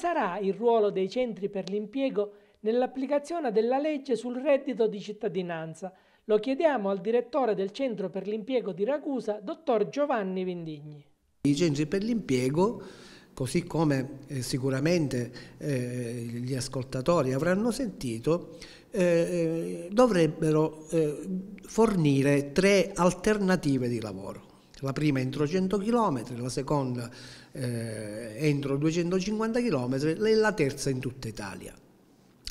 sarà il ruolo dei centri per l'impiego nell'applicazione della legge sul reddito di cittadinanza? Lo chiediamo al direttore del Centro per l'impiego di Ragusa, dottor Giovanni Vindigni. I centri per l'impiego così come eh, sicuramente eh, gli ascoltatori avranno sentito, eh, eh dovrebbero eh, fornire tre alternative di lavoro la prima entro 100 km, la seconda eh, entro 250 km e la terza in tutta Italia.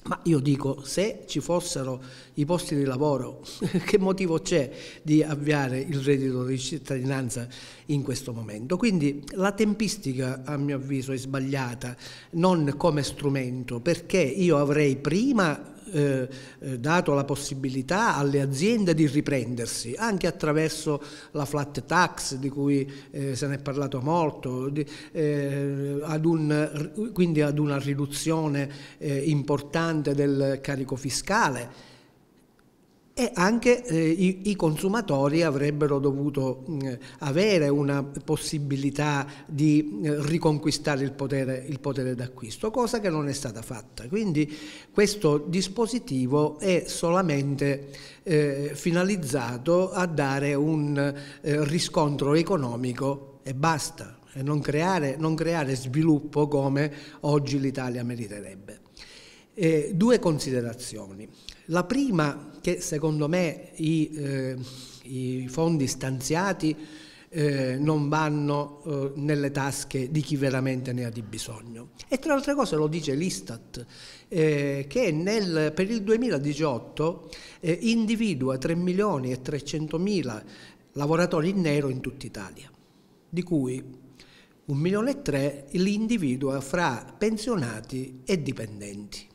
Ma io dico, se ci fossero i posti di lavoro, che motivo c'è di avviare il reddito di cittadinanza in questo momento? Quindi la tempistica, a mio avviso, è sbagliata, non come strumento, perché io avrei prima eh, eh, dato la possibilità alle aziende di riprendersi anche attraverso la flat tax di cui eh, se ne è parlato molto, di, eh, ad un, quindi ad una riduzione eh, importante del carico fiscale e anche eh, i, i, consumatori avrebbero dovuto mh, mm, avere una possibilità di eh, riconquistare il potere, il potere d'acquisto, cosa che non è stata fatta. Quindi questo dispositivo è solamente eh, finalizzato a dare un eh, riscontro economico e basta, e non creare, non creare sviluppo come oggi l'Italia meriterebbe. Eh, due considerazioni. La prima, che secondo me i, eh, i fondi stanziati eh, non vanno eh, nelle tasche di chi veramente ne ha di bisogno. E tra le altre cose lo dice l'Istat, eh, che nel, per il 2018 eh, individua 3 milioni e 300 mila lavoratori in nero in tutta Italia, di cui 1 milione e 3 li individua fra pensionati e dipendenti.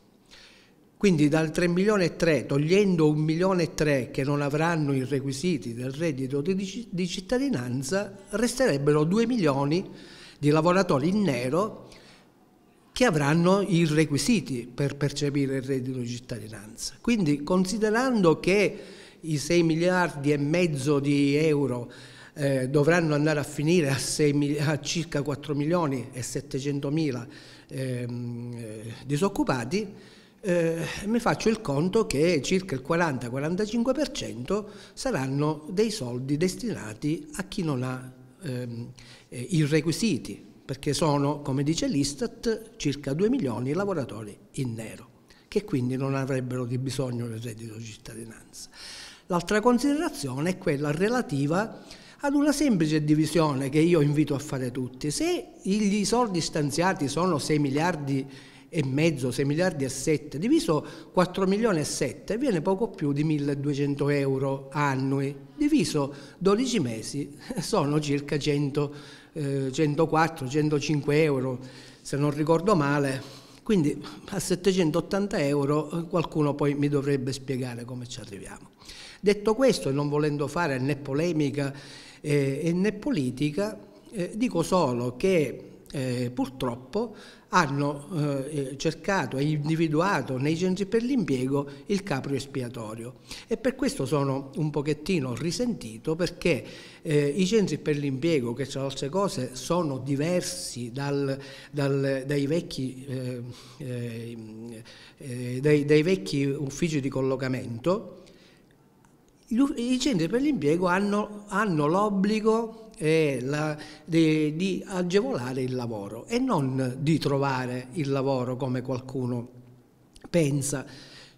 Quindi dal 3 milioni e 3, togliendo 1 milione e 3 che non avranno i requisiti del reddito di, cittadinanza, resterebbero 2 milioni di lavoratori in nero che avranno i requisiti per percepire il reddito di cittadinanza. Quindi considerando che i 6 miliardi e mezzo di euro eh, dovranno andare a finire a, 6, a, circa 4 milioni e 700 mila ehm, eh, disoccupati, eh, mi faccio il conto che circa il 40-45% saranno dei soldi destinati a chi non ha ehm, eh, i requisiti, perché sono, come dice l'Istat, circa 2 milioni di lavoratori in nero, che quindi non avrebbero di bisogno del reddito di cittadinanza. L'altra considerazione è quella relativa ad una semplice divisione che io invito a fare tutti. Se i soldi stanziati sono 6 miliardi e mezzo, 6 miliardi e 7, diviso 4 milioni e 7 viene poco più di 1200 euro annui, diviso 12 mesi sono circa 100, eh, 104, 105 euro, se non ricordo male. Quindi a 780 euro eh, qualcuno poi mi dovrebbe spiegare come ci arriviamo. Detto questo, e non volendo fare né polemica eh, né politica, eh, dico solo che eh, purtroppo hanno eh, eh, cercato e individuato nei centri per l'impiego il capro espiatorio e per questo sono un pochettino risentito perché eh, i centri per l'impiego che tra le altre cose sono diversi dal, dal, dai, vecchi, eh, eh, dai, dai vecchi uffici di collocamento i centri per l'impiego hanno, hanno l'obbligo eh, la, de, di agevolare il lavoro e non di trovare il lavoro come qualcuno pensa.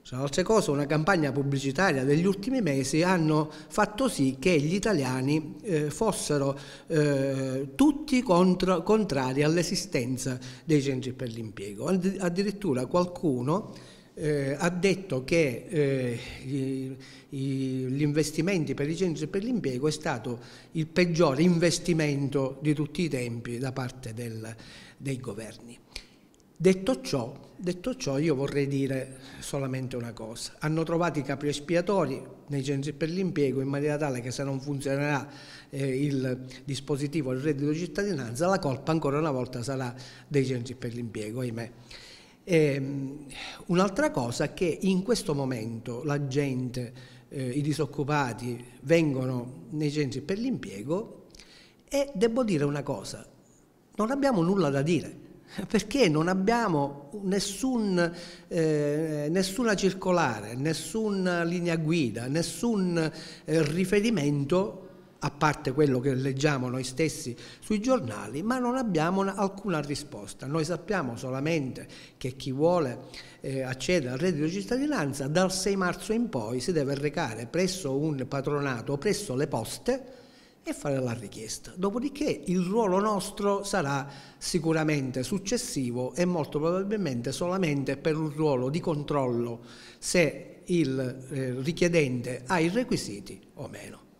Tra altre cose, una campagna pubblicitaria degli ultimi mesi hanno fatto sì che gli italiani eh, fossero eh, tutti contro, contrari all'esistenza dei centri per l'impiego. Addirittura qualcuno eh, ha detto che eh, gli, gli, investimenti per i centri per l'impiego è stato il peggiore investimento di tutti i tempi da parte del, dei governi. Detto ciò, detto ciò, io vorrei dire solamente una cosa. Hanno trovato i capri espiatori nei centri per l'impiego in maniera tale che se non funzionerà eh, il dispositivo del reddito di cittadinanza, la colpa ancora una volta sarà dei centri per l'impiego, ahimè. Ehm, un'altra cosa è che in questo momento la gente, eh, i disoccupati vengono nei centri per l'impiego e devo dire una cosa, non abbiamo nulla da dire perché non abbiamo nessun, eh, nessuna circolare, nessuna linea guida, nessun eh, riferimento a parte quello che leggiamo noi stessi sui giornali, ma non abbiamo una, alcuna risposta. Noi sappiamo solamente che chi vuole eh, accedere al reddito di cittadinanza dal 6 marzo in poi si deve recare presso un patronato o presso le poste e fare la richiesta. Dopodiché il ruolo nostro sarà sicuramente successivo e molto probabilmente solamente per un ruolo di controllo se il eh, richiedente ha i requisiti o meno.